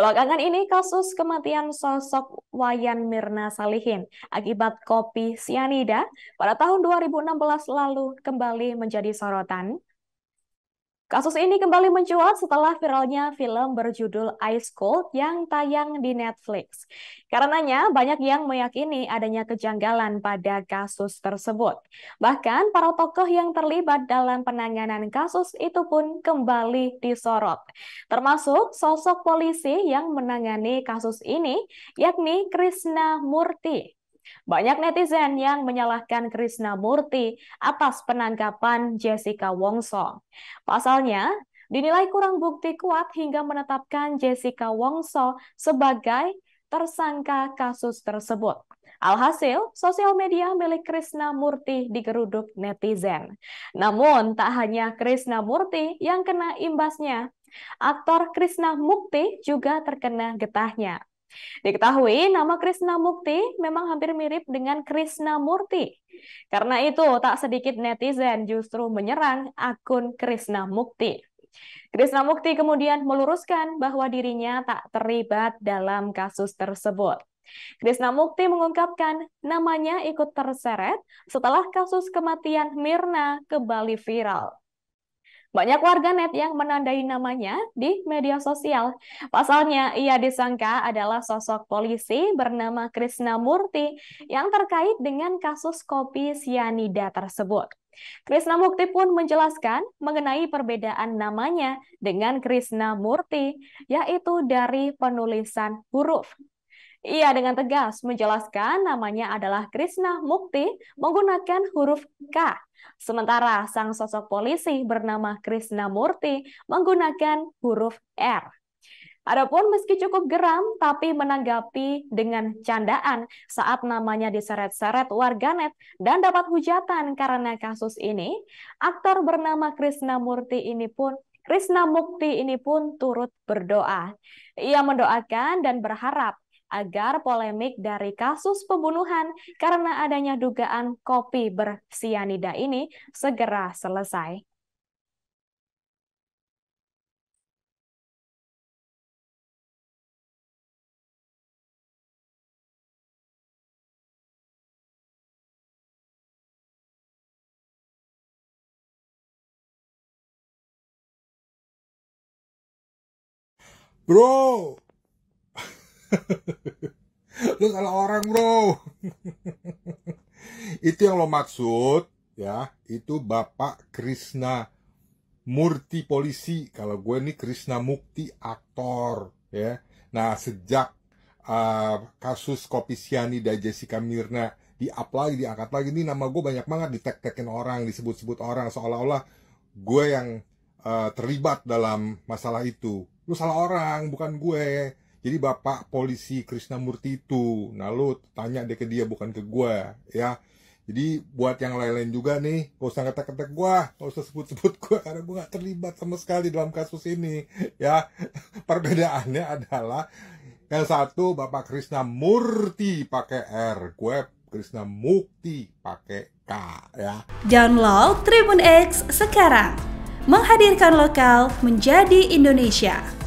Belakangan ini kasus kematian sosok Wayan Mirna Salihin akibat kopi sianida pada tahun 2016 lalu kembali menjadi sorotan Kasus ini kembali mencuat setelah viralnya film berjudul Ice Cold yang tayang di Netflix. Karenanya, banyak yang meyakini adanya kejanggalan pada kasus tersebut. Bahkan, para tokoh yang terlibat dalam penanganan kasus itu pun kembali disorot. Termasuk sosok polisi yang menangani kasus ini, yakni Krishna Murti. Banyak netizen yang menyalahkan Krishna Murti atas penangkapan Jessica Wongso. Pasalnya, dinilai kurang bukti kuat hingga menetapkan Jessica Wongso sebagai tersangka kasus tersebut. Alhasil, sosial media milik Krishna Murti digeruduk netizen. Namun, tak hanya Krishna Murti yang kena imbasnya. Aktor Krishna Mukti juga terkena getahnya. Diketahui nama Krishna Mukti memang hampir mirip dengan Krishna Murti. Karena itu tak sedikit netizen justru menyerang akun Krishna Mukti. Krishna Mukti kemudian meluruskan bahwa dirinya tak terlibat dalam kasus tersebut. Krishna Mukti mengungkapkan namanya ikut terseret setelah kasus kematian Mirna kembali viral. Banyak warganet yang menandai namanya di media sosial. Pasalnya, ia disangka adalah sosok polisi bernama Krisna Murti yang terkait dengan kasus kopi sianida tersebut. Krisna Mukti pun menjelaskan mengenai perbedaan namanya dengan Krisna Murti, yaitu dari penulisan huruf. Ia dengan tegas menjelaskan namanya adalah Krishna Mukti menggunakan huruf K, sementara sang sosok polisi bernama Krishna Murti menggunakan huruf R. Adapun meski cukup geram, tapi menanggapi dengan candaan saat namanya diseret-seret warganet dan dapat hujatan karena kasus ini, aktor bernama Krishna Murti ini pun Krishna Mukti ini pun turut berdoa. Ia mendoakan dan berharap agar polemik dari kasus pembunuhan karena adanya dugaan kopi bersianida ini segera selesai. Bro, lo salah orang bro itu yang lo maksud ya itu Bapak Krishna Murti polisi kalau gue ini Krishna Mukti aktor ya nah sejak uh, kasus Kopi Siani dan Jessica Mirna di up lagi diangkat lagi ini nama gue banyak banget ditek-tekin orang disebut-sebut orang seolah-olah gue yang uh, terlibat dalam masalah itu lu salah orang bukan gue jadi bapak polisi Krishna Murti itu nah lu tanya deh ke dia bukan ke gua ya jadi buat yang lain-lain juga nih gak usah ngetek-ngetek gua gak usah sebut-sebut gua karena gua gak terlibat sama sekali dalam kasus ini ya perbedaannya adalah yang satu bapak Krishna Murti pakai R gue Krishna Mukti pakai K ya download Tribun X sekarang menghadirkan lokal menjadi Indonesia